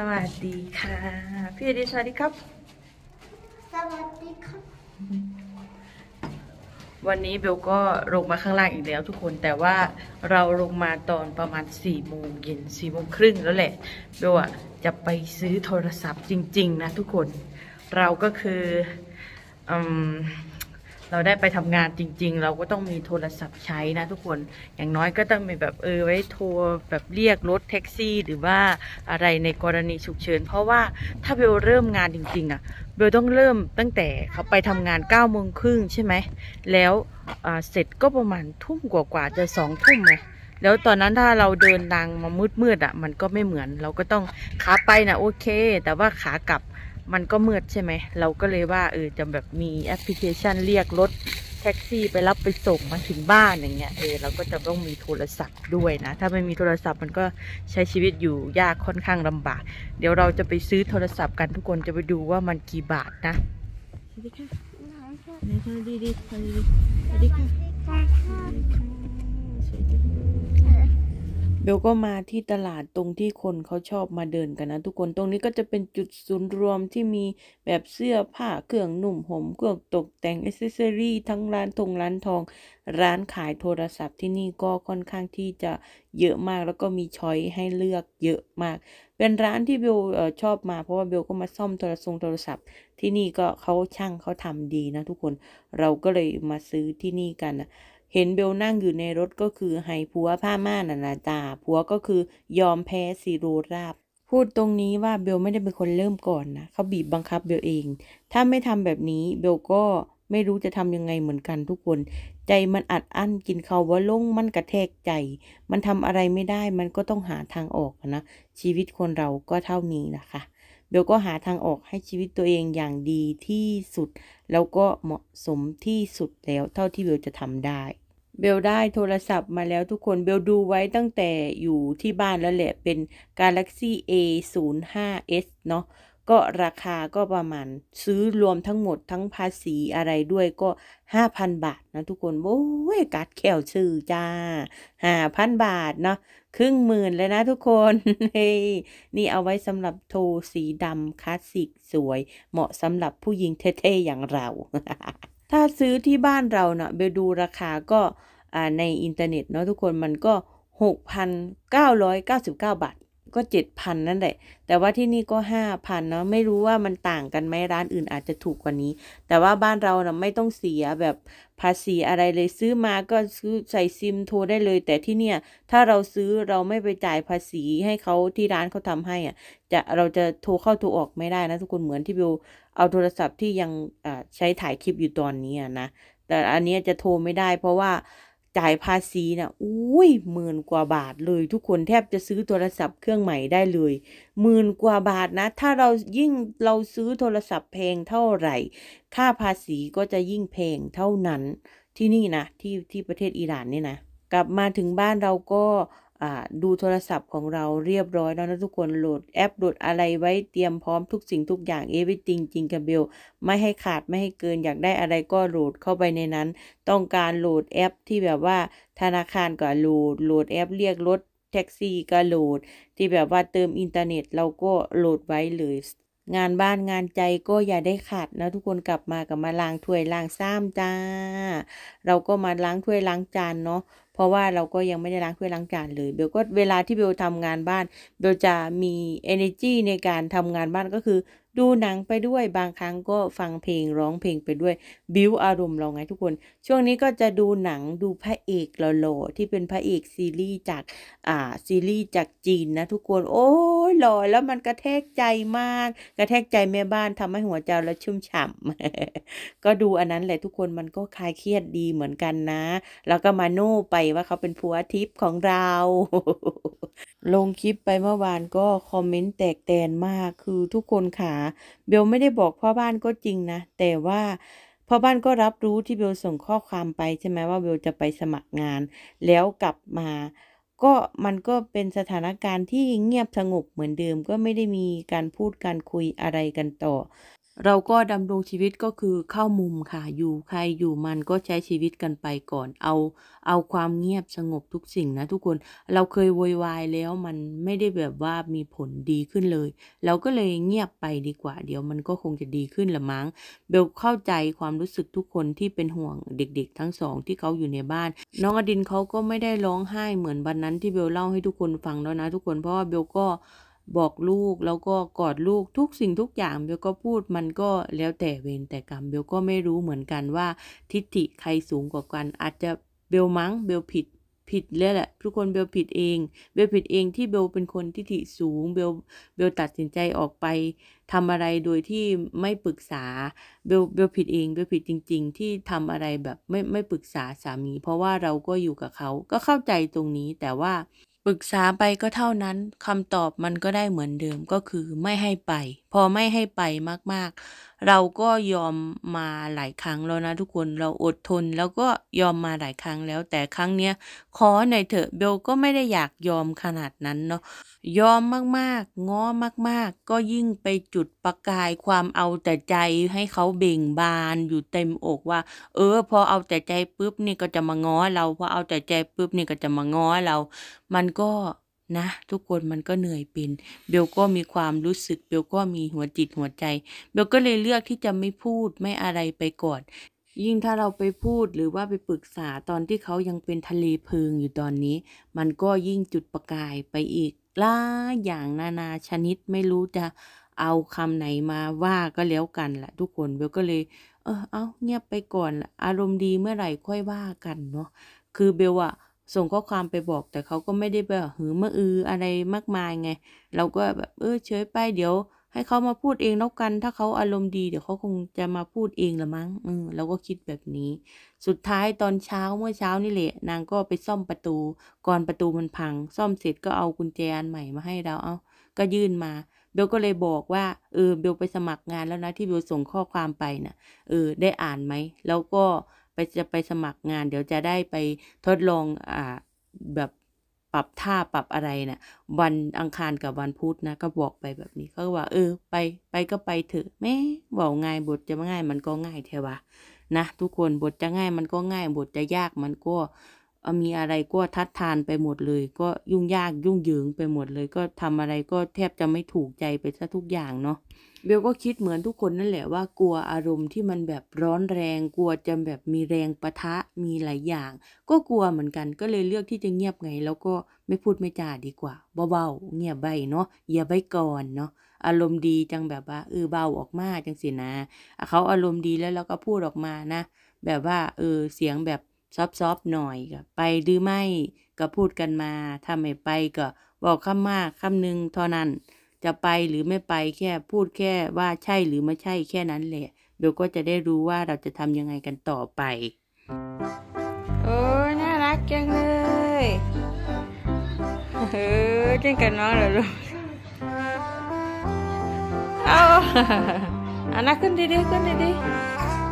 สวัสดีค่ะ พี่เอดีสวัสดีครับ สวัสดีครับ วันนี้เบลก็ลงมาข้างล่างอีกแล้วทุกคนแต่ว่าเราลงมาตอนประมาณ4ี่โมงเย็นสี่โมงครึ่งแล้วแหละ เบละจะไปซื้อโทรศัพท์จริงๆนะทุกคนเราก็คืออเราได้ไปทำงานจริง ๆ เราก็ต้องมีโทรศัพท์ใช้นะทุกคน อย่างน้อยก็ต้องมีแบบเออไว้โทร แบบเรียกรถแท็กซี่ หรือว่าอะไรในกรณีฉุกเฉิน เพราะว่าถ้าเบลเริ่มงานจริง ๆอะ่ะเบลต้องเริ่มตั้งแต่เขาไปทำงาน9ก้าโมงครึ่งใช่ไหมแล้วเสร็จก็ประมาณทุ่มกว่าๆจะสองทุ่มไหม แล้วตอนนั้นถ้าเราเดินทางมามืดๆอะ่ะมันก็ไม่เหมือนเราก็ต้องขาไปนะโอเค แต่ว่าขากลับมันก็มืดใช่ไหมเราก็เลยว่าเออจะแบบมีแอปพลิเคชันเรียกรถแท็กซี่ ไปรับไปส่งมาถึงบ้านอย่างเงี้ย เออเราก็จะต้องมีโทรศัพท์ด้วยนะ ถ้าไม่มีโทรศัพท์มันก็ใช้ชีวิตอยู่ยากค่อนข้างลำบาก เดี๋ยวเราจะไปซื้อโทรศัพท์กันทุกคนจะไปดูว่ามันกี่บาทนะสวัสดีค่ะดีดดค่ะสวัสดีค่ะสวัสดีค่ะเบลก็มาที่ตลาดตรงที่คนเขาชอบมาเดินกันนะ ทุกคนตรงนี้ก็จะเป็นจุดศูนย์รวมที่มีแบบเสื้อผ้าเครื่องหนุ่มห่มเครื่องตกแต่งอิสเซอรี่ทั้งร้านทงร้านทอง ร้านขายโทรศัพท์ที่นี่ก็ค่อนข้างที่จะเยอะมากแล้วก็มีช้อยให้เลือกเยอะมาก เป็นร้านที่เบลชอบมาเพราะว่าเบลก็มาซ่อมโทรศัพท์โทรศัพท์ที่นี่ก็เขาช่างเขาทำดีนะ ทุกคนเราก็เลยมาซื้อที่นี่กันนะเห็นเบลนั่งอยู่ในรถก็คือไห้ผัวผ้าม่านนานาจาผัวก็คือยอมแพ้ซีโรราบ พูดตรงนี้ว่าเบลไม่ได้เป็นคนเริ่มก่อนนะ เขาบีบบังคับเบลเอง ถ้าไม่ทำแบบนี้เบลก็ไม่รู้จะทำยังไงเหมือนกันทุกคน ใจมันอัดอั้นกินเขาว่าลงมันกระแทกใจ มันทำอะไรไม่ได้มันก็ต้องหาทางออกนะชีวิตคนเราก็เท่านี้นะคะ เบลก็หาทางออกให้ชีวิตตัวเองอย่างดีที่สุดแล้วก็เหมาะสมที่สุดแล้ว เท่าที่เบลจะทำได้เบลได้โทรศัพท์มาแล้วทุกคนเบลดูไว้ตั้งแต่อยู่ที่บ้านแล้วแหละเป็น Galaxy A 0 5 S เนาะก็ราคาก็ประมาณซื้อรวมทั้งหมดทั้งภาษีอะไรด้วยก็5,000บาทนะทุกคน โอ้ยกัดแขวชื่อจ้า5,000บาทเนาะครึ่งหมื่นเลยนะทุกคนเฮ้นี่เอาไว้สำหรับโทสีดำคลาสสิกสวยเหมาะสำหรับผู้หญิงเท่ๆอย่างเราถ้าซื้อที่บ้านเราเนาะไปดูราคาก็ในอินเทอร์เน็ตเนาะทุกคนมันก็ 6,999บาทก็7,000 นั่นแหละแต่ว่าที่นี่ก็5,000เนาะไม่รู้ว่ามันต่างกันไหมร้านอื่นอาจจะถูกกว่านี้ แต่ว่าบ้านเราเนาะไม่ต้องเสียแบบภาษีอะไรเลยซื้อมาก็ซื้อใส่ซิมโทรได้เลย แต่ที่เนี่ยถ้าเราซื้อเราไม่ไปจ่ายภาษีให้เขาที่ร้านเขาทำให้อ่ะจะเราจะโทรเข้าโทรออกไม่ได้นะทุกคนเหมือนที่บิวเอาโทรศัพท์ที่ยังใช้ถ่ายคลิปอยู่ตอนนี้นะ แต่อันนี้จะโทรไม่ได้เพราะว่าจ่ายภาษีนะ่ะ อุ้ยหมื่นกว่าบาทเลย ทุกคนแทบจะซื้อโทรศัพท์เครื่อง ใหม่ได้เลยหมื่นกว่าบาทนะ ถ้าเรายิ่งเราซื้อโทรศัพท์แพงเท่าไหร่ ค่าภาษีก็จะยิ่งแพงเท่านั้นที่นี่นะที่ที่ประเทศอิหร่านเนี่ยนะกลับมาถึงบ้านเราก็ดูโทรศัพท์ของเราเรียบร้อย แล้วนะทุกคนโหลดแอปโหลดอะไรไว้เตรียมพร้อมทุกสิ่งทุกอย่างเอวิติงจริงกับเบล ไม่ให้ขาดไม่ให้เกินอยากได้อะไรก็โหลดเข้าไปในนั้นต้องการโหลดแอป ที่แบบว่าธนาคารก็โหลดโหลดแอป เรียกรถแท็กซี่ก็โหลด ที่แบบว่าเติมอินเทอร์เน็ตเราก็โหลดไว้เลยงานบ้านงานใจก็อย่าได้ขาดนะ ทุกคนกลับมากับมาล้างถ้วยล้างซ้ำจ้า เราก็มา ล้างถ้วยล้างจานเนาะเพราะว่าเราก็ยังไม่ได้ล้างถ้วยล้างจานเลยเบลก็เวลาที่เบลทำงานบ้านเบลจะมี energy ในการทำงานบ้านก็คือดูหนังไปด้วยบางครั้งก็ฟังเพลงร้องเพลงไปด้วยบิวอารมณ์เราไงทุกคน ช่วงนี้ก็จะดูหนังดูพระเอกหล่อที่เป็นพระเอกซีรีส์จากอ่าซีรีส์จากจีนนะ ทุกคน โอ้ยหล่อแล้วมันกระแทกใจมาก กระแทกใจแม่บ้านทำให้หัวใจเราชุ่มฉ่าก็ดูอันนั้นแหละทุกคนมันก็คลายเครียดดีเหมือนกันนะแล้วก็มาโน่ไปว่าเขาเป็นผัวทิพย์ของเรา ลงคลิปไปเมื่อวานก็คอมเมนต์แตกแตนมากคือทุกคนขาเบลไม่ได้บอกพ่อบ้านก็จริงนะ แต่ว่าพ่อบ้านก็รับรู้ที่เบลส่งข้อความไปใช่ไหมว่าเบลจะไปสมัครงานแล้วกลับมา ก็มันก็เป็นสถานการณ์ที่เงียบสงบเหมือนเดิม ก็ไม่ได้มีการพูดการคุยอะไรกันต่อเราก็ดำรงชีวิตก็คือเข้ามุมค่ะ อยู่ใครอยู่มันก็ใช้ชีวิตกันไปก่อน เอา เอาความเงียบสงบทุกสิ่งนะทุกคน เราเคยวอยวายแล้วมันไม่ได้แบบว่ามีผลดีขึ้นเลย เราก็เลยเงียบไปดีกว่า เดี๋ยวมันก็คงจะดีขึ้นละมั้ง เบลเข้าใจความรู้สึกทุกคนที่เป็นห่วงเด็กๆทั้งสองที่เขาอยู่ในบ้าน น้องอดินเขาก็ไม่ได้ร้องไห้เหมือนวันนั้นที่เบลเล่าให้ทุกคนฟังแล้วนะทุกคน เพราะว่าเบลก็บอกลูกแล้วก็กอดลูกทุกสิ่งทุกอย่างเบลก็พูดมันก็แล้วแต่เวรแต่กรรมเบลก็ไม่รู้เหมือนกันว่า ทิฏฐิใครสูงกว่ากัน อาจจะเบลมั้งเบลผิด ผิดเลยแหละ ทุกคนเบลผิดเองเบลผิดเองที่เบลเป็นคนทิฏฐิสูงเบลเบลตัดสินใจออกไป ทำอะไรโดยที่ไม่ปรึกษาเบลเบลผิดเองเบลผิดจริง ๆ ที่ทำอะไรแบบไม่ไม่ปรึกษาสามี เพราะว่าเราก็อยู่กับเขาก็เข้าใจตรงนี้แต่ว่าปรึกษาไปก็เท่านั้นคำตอบมันก็ได้เหมือนเดิมก็คือไม่ให้ไปพอไม่ให้ไปมากๆ เราก็ยอมมาหลายครั้งแล้วนะทุกคนเราอดทนแล้วก็ยอมมาหลายครั้งแล้วแต่ครั้งเนี้ยขอหน่อยเถอะเบลก็ไม่ได้อยากยอมขนาดนั้นเนาะยอมมากๆง้อมากๆก็ยิ่งไปจุดประกายความเอาแต่ใจให้เขาเบ่งบานอยู่เต็มอกว่า เออ พอเอาแต่ใจปุ๊บนี่ก็จะมาง้อเรา พอเอาแต่ใจปุ๊บนี่ก็จะมาง้อเรา มันก็นะ ทุกคนมันก็เหนื่อยเป็นเบลก็มีความรู้สึกเบลก็มีหัวจิตหัวใจเบลก็เลยเลือกที่จะไม่พูดไม่อะไรไปก่อน ยิ่งถ้าเราไปพูดหรือว่าไปปรึกษาตอนที่เขายังเป็นทะเลเพลิงอยู่ตอนนี้ มันก็ยิ่งจุดประกายไปอีกล้าอย่างนานาชนิดไม่รู้จะเอาคำไหนมาว่าก็แล้วกันแหละทุกคนเบลก็เลย เออเอาเงียบไปก่อนอารมณ์ดีเมื่อไหร่ค่อยว่ากันเนาะคือเบลอะส่งข้อความไปบอกแต่เขาก็ไม่ได้แบบหือมะอืออะไรมากมายไง เราก็แบบเออเฉยไปเดี๋ยว ให้เขามาพูดเองแล้วกัน ถ้าเขาอารมณ์ดี เดี๋ยวเขาคงจะมาพูดเองละมั้งอือเราก็คิดแบบนี้ สุดท้ายตอนเช้าเมื่อเช้านี่แหละ นางก็ไปซ่อมประตูก่อนประตูมันพัง ซ่อมเสร็จก็เอากุญแจอันใหม่มาให้เรา เอาก็ยื่นมาเบลก็เลยบอกว่าเออเบลไปสมัครงานแล้วนะที่เบลส่งข้อความไปนะ่ะเออ ได้อ่านไหมแล้วก็ไปจะไปสมัครงานเดี๋ยวจะได้ไปทดลองอ่าแบบปรับท่าปรับอะไรเนะี่ยวันอังคารกับวันพุธนะ ก็บอกไปแบบนี้ก็ว่า เออไปไปก็ไปเถอะ แม่บอกง่ายบทจะง่ายมันก็ง่ายเทวะนะทุกคนบทจะง่ายมันก็ง่าย บทจะยากมันก็มีอะไรก็ทัดทานไปหมดเลย ก็ยุ่งยากยุ่งเหยิงไปหมดเลย ก็ทำอะไรก็แทบจะไม่ถูกใจไปซะทุกอย่างเนาะเบลก็คิดเหมือนทุกคนนั่นแหละว่ากลัวอารมณ์ที่มันแบบร้อนแรงกลัวจะแบบมีแรงประทะมีหลายอย่าง ก็กลัวเหมือนกันก็เลยเลือกที่จะเงียบไง แล้วก็ไม่พูดไม่จาดีกว่าเบาๆเงียบใบเนาะอย่าใบก่อนเนาะอารมณ์ดีจังแบบว่าเออเบาออกมาจังสินะเขาอารมณ์ดีแล้วเราก็พูดออกมานะ แบบว่าเออเสียงแบบซอฟๆหน่อยกับไปหรือไม่ก็พูดกันมาถ้าไม่ไปก็บอกคำมากคำหนึ่งเท่านั้นจะไปหรือไม่ไปแค่พูดแค่ว่าใช่หรือไม่ใช่แค่นั้นแหละเบลก็จะได้รู้ว่าเราจะทำยังไงกันต่อไปโอ้น่ารักจังเลยเออจิ้นกันน้องเหรอลูกเอาอันนั้นขึ้นดีีขึ้นดีี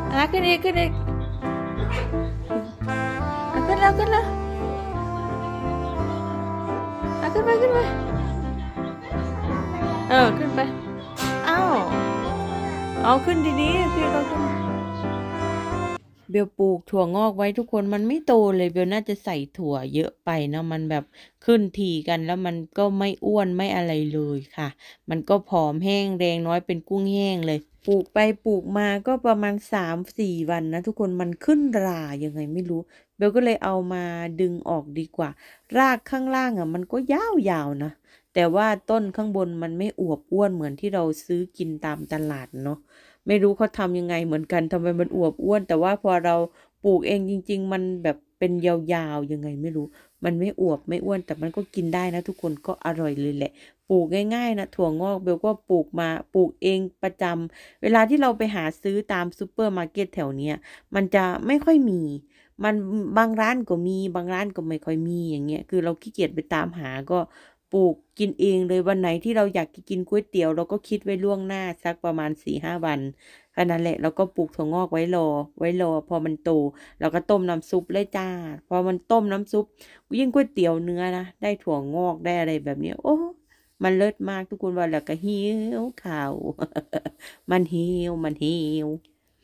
อันนั้นขึ้นดีขึ้นดีขึ้นแล้วขึ้นแล้วขึ้นไปขึ้นไปเออขึ้นไป อ้าว เอาขึ้นดีๆพี่ก็ขึ้นเบลปลูกถั่วงอกไว้ทุกคนมันไม่โตเลย เบลน่าจะใส่ถั่ว เยอะไปเนาะมันแบบขึ้นทีกันแล้วมันก็ไม่อ้วนไม่อะไรเลยค่ะ มันก็ผอมแห้งแรงน้อยเป็นกุ้งแห้งเลย ปลูกไปปลูกมาก็ประมาณสามสี่วันนะทุกคนมันขึ้นรายังไง ไม่รู้ เบลก็เลยเอามาดึงออกดีกว่า รากข้างล่างอ่ะ มันก็ยาวๆนะแต่ว่าต้นข้างบนมันไม่อวบอ้วนเหมือนที่เราซื้อกินตามตลาดเนาะไม่รู้เขาทำยังไงเหมือนกันทำไมมันอวบอ้วน แต่ว่าพอเราปลูกเองจริง ๆ มันแบบเป็นยาวๆ ยังไง ไม่รู้ มันไม่อวบไม่อ้วน แต่มันก็กินได้นะ ทุกคนก็อร่อยเลยแหละปลูกง่ายๆนะถั่วงอกเบลก็ปลูกมาปลูกเองประจำ เวลาที่เราไปหาซื้อตามซูเปอร์มาร์เก็ตแถวเนี้ย มันจะไม่ค่อยมี มันบางร้านก็มีบางร้านก็ไม่ค่อยมีอย่างเงี้ย คือเราขี้เกียจไปตามหาก็ปลูกกินเองเลย วันไหนที่เราอยากกินก๋วยเตี๋ยวเราก็คิดไว้ล่วงหน้าสักประมาณสี่ห้าวันแค่นั้นแหละเราก็ปลูกถั่วงอกไว้รอ ไว้รอพอมันโตเราก็ต้มน้ำซุปเลยจ้าพอมันต้มน้ำซุปยิ่งก๋วยเตี๋ยวเนื้อนะได้ถั่วงอกได้อะไรแบบนี้ โอ้ มันเลิศมากทุกคนว่าแล้วก็หิวข่าวมันหิวมันหิว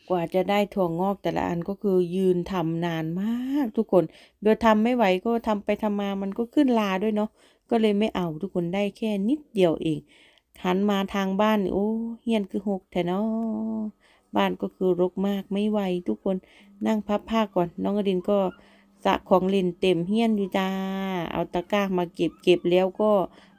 กว่าจะได้ถั่วงอกแต่ละอันก็คือยืนทำนานมาก ทุกคนเบวทำไม่ไหวก็ทำไปทำมา มันก็ขึ้นลาด้วยเนาะก็เลยไม่เอาทุกคนได้แค่นิดเดียวเองหันมาทางบ้านโอ้เฮียนคือหกแต่เนาะบ้านก็คือรกมากไม่ไหวทุกคนนั่งพับผ้าก่อนน้องอดินก็สะของเล่นเต็มเฮี้ยนอยู่จ้าเอาตะกร้ามาเก็บเก็บแล้วก็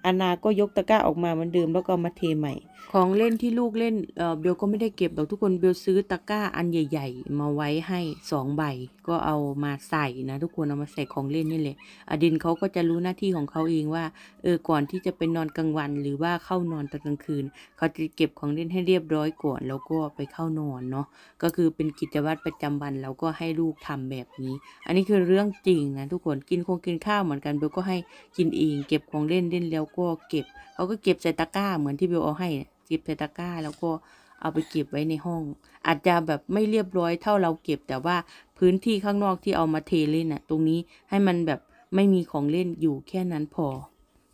อานาก็ยกตะกร้าออกมาเหมือนเดิมแล้วก็มาเทใหม่ของเล่นที่ลูกเล่นเบลก็ไม่ได้เก็บหรอกทุกคนเบลซื้อตะกร้าอันใหญ่ ๆ มาไว้ให้สองใบ ก็เอามาใส่นะทุกคน เอามาใส่ของเล่นนี่แหละ อดินเขาก็จะรู้หน้าที่ของเขาเองว่า เออ ก่อนที่จะเป็นนอนกลางวันหรือว่าเข้านอนตอนกลางคืน เขาจะเก็บของเล่นให้เรียบร้อยก่อนแล้วก็ไปเข้านอนเนาะ ก็คือเป็นกิจวัตรประจำวันแล้วก็ให้ลูกทำแบบนี้ อันนี้คือเรื่องจริงนะทุกคนกินคงกินข้าวเหมือนกันเบลก็ให้กินเอง เก็บของเล่นเล่นแล้วก็เก็บเขาก็เก็บใส่ตะกร้าเหมือนที่เบลเอาให้กิปในตะกร้าแล้วก็เอาไปเก็บไว้ในห้องอาจจะแบบไม่เรียบร้อยเท่าเราเก็บแต่ว่าพื้นที่ข้างนอกที่เอามาเทเล่นน่ะตรงนี้ให้มันแบบไม่มีของเล่นอยู่แค่นั้นพอ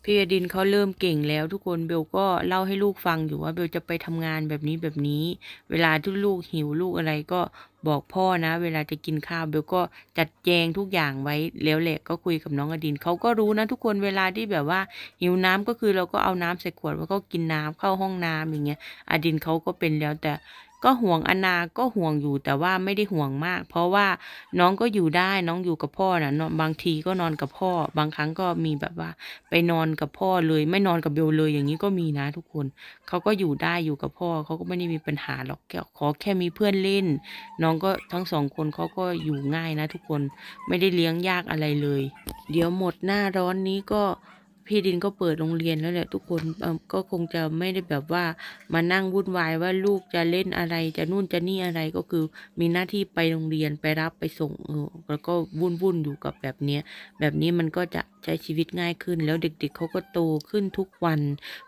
พี่อดินเขาเริ่มเก่งแล้วทุกคนเบลก็เล่าให้ลูกฟังอยู่ว่า เบลจะไปทำงานแบบนี้แบบนี้เวลาที่ลูกหิวลูกอะไรก็บอกพ่อนะเวลาจะกินข้าว เบลก็จัดแจงทุกอย่างไว้แล้วแหละก็คุยกับน้องอดินเขาก็รู้นะ ทุกคนเวลาที่แบบว่า หิวน้ำก็คือเราก็เอาน้ำใส่ขวดแล้วก็กินน้ำเข้าห้องน้ำอย่างเงี้ย อดินเขาก็เป็นแล้วแต่ก็ห่วงอนาก็ห่วงอยู่แต่ว่าไม่ได้ห่วงมาก เพราะว่าน้องก็อยู่ได้ น้องอยู่กับพ่อนะ่ะบางทีก็นอนกับพ่อ บางครั้งก็มีแบบว่า ไปนอนกับพ่อเลย ไม่นอนกับเบลเลย อย่างนี้ก็มีนะทุกคน เขาก็อยู่ได้อยู่กับพ่อ เขาก็ไม่ได้มีปัญหาหรอกขอแค่มีเพื่อนเล่น น้องก็ทั้งสองคนเขาก็อยู่ง่ายนะทุกคน ไม่ได้เลี้ยงยากอะไรเลย เดี๋ยวหมดหน้าร้อนนี้ก็พี่ดินก็เปิดโรงเรียนแล้วแหละทุกคนก็คงจะไม่ได้แบบว่ามานั่งวุ่นวายว่าลูกจะเล่นอะไรจะนู่นจะนี่อะไรก็คือมีหน้าที่ไปโรงเรียนไปรับไปส่งเออแล้วก็วุ่นวุ่นอยู่กับแบบเนี้ยแบบนี้มันก็จะใช้ชีวิตง่ายขึ้น แล้วเด็กๆเขาก็โตขึ้นทุกวัน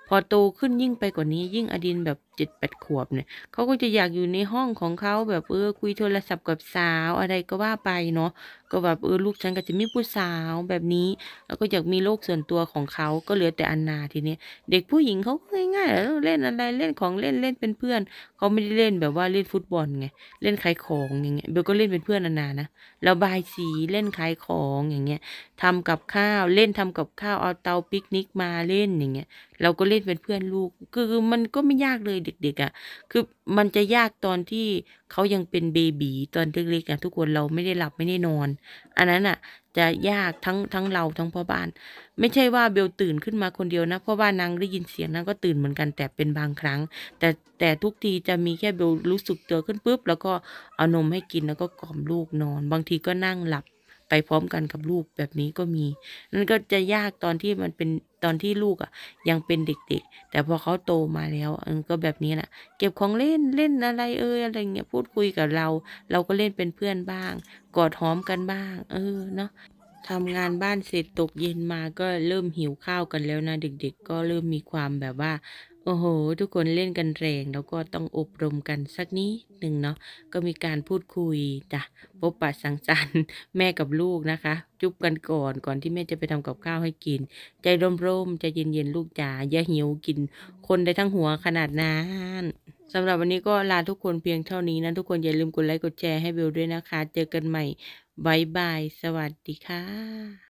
พอโตขึ้นยิ่งไปกว่านี้ ยิ่งอดินแบบเจ็ดแปดขวบเนี่ยเขาก็จะอยากอยู่ในห้องของเขาแบบเออคุยโทรศัพท์กับสาวอะไรก็ว่าไปเนาะก็แบบเออลูกฉันก็จะมีผู้สาวแบบนี้แล้วก็อยากมีโลกส่วนตัวของเขาก็เหลือแต่อันนาทีนี้ เด็กผู้หญิงเขาง่ายๆ เล่นอะไรเล่นของเล่นเล่นเป็นเพื่อน เขาไม่ได้เล่นแบบว่าเล่นฟุตบอลไงเล่นขายของอย่างเงี้ยเบลก็เล่นเป็นเพื่อนอันนานะราบายสีเล่นขายของอย่างเงี้ยทำกับข้าวเล่นทำกับข้าวเอาเตาปิกนิกมาเล่นอย่างเงี้ยเราก็เล่นเป็นเพื่อนลูก คือมันก็ไม่ยากเลยเด็กๆอะ่ะ คือมันจะยากตอนที่เขายังเป็นเบบีตอนเล็กๆอะ่ะทุกคนเราไม่ได้หลับไม่ได้นอน อันนั้นอะ่ะจะยากทั้งทั้งเราทั้งพ่อบ้าน ไม่ใช่ว่าเบลตื่นขึ้นมาคนเดียวนะพ่อบ้านนางได้ยินเสียงนางก็ตื่นเหมือนกันแต่เป็นบางครั้งแต่แต่ทุกทีจะมีแค่เบลรู้สึกตัวขึ้นปุ๊บแล้วก็เอานมให้กินแล้วก็กล่อมลูกนอน บางทีก็นั่งหลับไปพร้อมกันกับลูกแบบนี้ก็มี นั่นก็จะยากตอนที่มันเป็นตอนที่ลูกอะ่ะ ยังเป็นเด็กๆ แต่พอเขาโตมาแล้วก็แบบนี้แหละเก็บของเล่นเล่นอะไรเออ อะไรเงี้ยพูดคุยกับเรา เราก็เล่นเป็นเพื่อนบ้างกอดหอมกันบ้าง เออเนาะทำงานบ้านเสร็จตกเย็นมาก็เริ่มหิวข้าวกันแล้วนะเด็ก ๆ ก็เริ่มมีความแบบว่าโอ้โห ทุกคนเล่นกันแรงแล้วก็ต้องอบรมกันสักนิดหนึ่งเนาะ ก็มีการพูดคุยจ้ะพบปะสังสรรค์แม่กับลูกนะคะ จุ๊บกันก่อน ก่อนที่แม่จะไปทำกับข้าวให้กิน ใจร่มๆใจเย็นๆ ลูกจ๋าอย่าหิวกิน คนได้ทั้งหัวขนาดนั้นสำหรับวันนี้ก็ลาทุกคนเพียงเท่านี้นะ ทุกคนอย่าลืมกดไลค์กดแชร์ให้เบลด้วยนะคะ เจอกันใหม่บายบาย สวัสดีค่ะ